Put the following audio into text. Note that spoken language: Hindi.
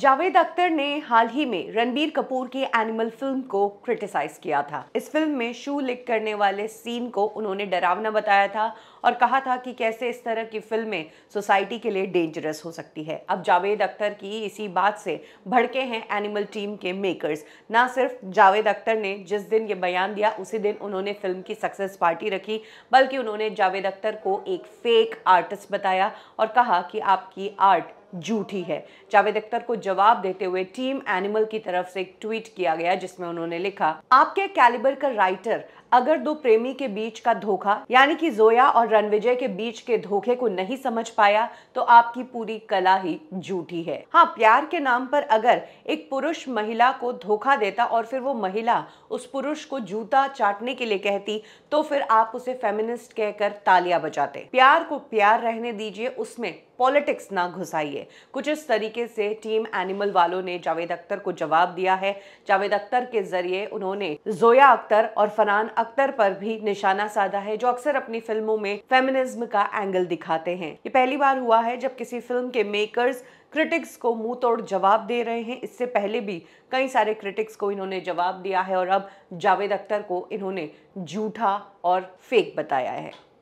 जावेद अख्तर ने हाल ही में रणबीर कपूर की एनिमल फिल्म को क्रिटिसाइज किया था इस फिल्म में शू लिक करने वाले सीन को उन्होंने डरावना बताया था और कहा था कि कैसे इस तरह की फिल्में सोसाइटी के लिए डेंजरस हो सकती है अब जावेद अख्तर की इसी बात से भड़के हैं एनिमल टीम के मेकर्स ना सिर्फ जावेद अख्तर ने जिस दिन ये बयान दिया उसी दिन उन्होंने फिल्म की सक्सेस पार्टी रखी बल्कि उन्होंने जावेद अख्तर को एक फेक आर्टिस्ट बताया और कहा कि आपकी आर्ट झूठी है जावेद अख्तर को जवाब देते हुए टीम एनिमल की तरफ से एक ट्वीट किया गया जिसमें उन्होंने लिखा आपके कैलिबर का राइटर अगर दो प्रेमी के बीच का धोखा यानी कि जोया और रणविजय के बीच के धोखे को नहीं समझ पाया तो आपकी पूरी कला ही झूठी है हाँ प्यार के नाम पर अगर एक पुरुष महिला को धोखा देता और फिर वो महिला उस पुरुष को जूता चाटने के लिए कहती तो फिर आप उसे फेमिनिस्ट कहकर तालियां बजाते प्यार को प्यार रहने दीजिए उसमें पॉलिटिक्स ना घुसाइए कुछ इस तरीके से टीम एनिमल वालों ने जावेद अख्तर को जवाब दिया है जावेद अख्तर के जरिए उन्होंने जोया अख्तर और फरान अख्तर पर भी निशाना साधा है जो अक्सर अपनी फिल्मों में फेमिनिज्म का एंगल दिखाते हैं ये पहली बार हुआ है जब किसी फिल्म के मेकर्स क्रिटिक्स को मुंह तोड़ जवाब दे रहे हैं इससे पहले भी कई सारे क्रिटिक्स को इन्होंने जवाब दिया है और अब जावेद अख्तर को इन्होंने झूठा और फेक बताया है